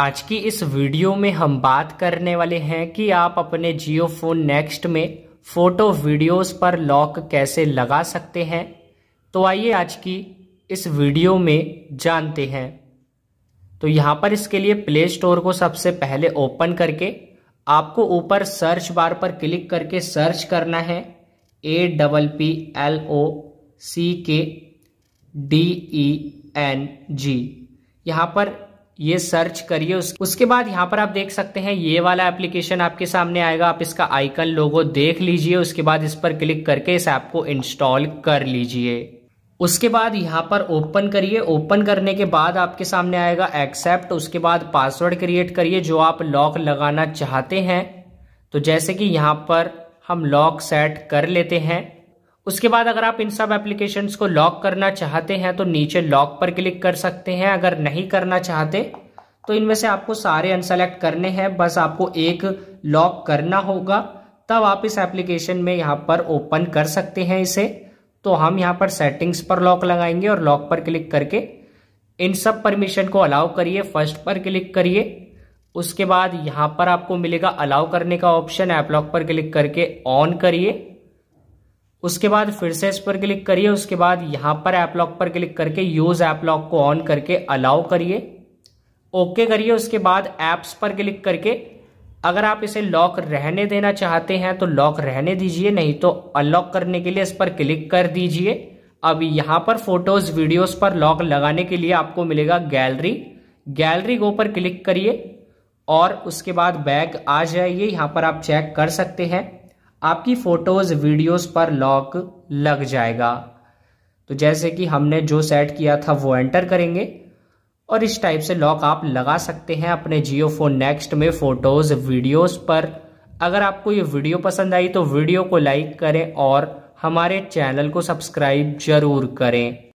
आज की इस वीडियो में हम बात करने वाले हैं कि आप अपने जियो फोन नेक्स्ट में फ़ोटो वीडियोस पर लॉक कैसे लगा सकते हैं तो आइए आज की इस वीडियो में जानते हैं तो यहाँ पर इसके लिए प्ले स्टोर को सबसे पहले ओपन करके आपको ऊपर सर्च बार पर क्लिक करके सर्च करना है A double P L O C K D E N G यहाँ पर ये सर्च करिए उस, उसके बाद यहाँ पर आप देख सकते हैं ये वाला एप्लीकेशन आपके सामने आएगा आप इसका आइकन लोगो देख लीजिए उसके बाद इस पर क्लिक करके इस ऐप को इंस्टॉल कर लीजिए उसके बाद यहाँ पर ओपन करिए ओपन करने के बाद आपके सामने आएगा एक्सेप्ट उसके बाद पासवर्ड क्रिएट करिए जो आप लॉक लगाना चाहते हैं तो जैसे कि यहाँ पर हम लॉक सेट कर लेते हैं उसके बाद अगर आप इन सब एप्लीकेशंस को लॉक करना चाहते हैं तो नीचे लॉक पर क्लिक कर सकते हैं अगर नहीं करना चाहते तो इनमें से आपको सारे अनसेलेक्ट करने हैं बस आपको एक लॉक करना होगा तब आप इस एप्लीकेशन में यहाँ पर ओपन कर सकते हैं इसे तो हम यहाँ पर सेटिंग्स पर लॉक लगाएंगे और लॉक पर क्लिक करके इन सब परमिशन को अलाउ करिए फर्स्ट पर क्लिक करिए उसके बाद यहाँ पर आपको मिलेगा अलाउ करने का ऑप्शन ऐप लॉक पर क्लिक करके ऑन करिए उसके बाद फिर से इस पर क्लिक करिए उसके बाद यहाँ पर ऐप लॉक पर क्लिक करके यूज़ ऐप लॉक को ऑन करके अलाउ करिए ओके करिए उसके बाद एप्स पर क्लिक करके अगर आप इसे लॉक रहने देना चाहते हैं तो लॉक रहने दीजिए नहीं तो अनलॉक करने के लिए इस पर क्लिक कर दीजिए अब यहाँ पर फोटोज वीडियोस पर लॉक लगाने के लिए आपको मिलेगा गैलरी गैलरी गो पर क्लिक करिए और उसके बाद बैग आ जाइए यहाँ पर आप चेक कर सकते हैं आपकी फ़ोटोज़ वीडियोस पर लॉक लग जाएगा तो जैसे कि हमने जो सेट किया था वो एंटर करेंगे और इस टाइप से लॉक आप लगा सकते हैं अपने जियो फोन नेक्स्ट में फ़ोटोज़ वीडियोस पर अगर आपको ये वीडियो पसंद आई तो वीडियो को लाइक करें और हमारे चैनल को सब्सक्राइब जरूर करें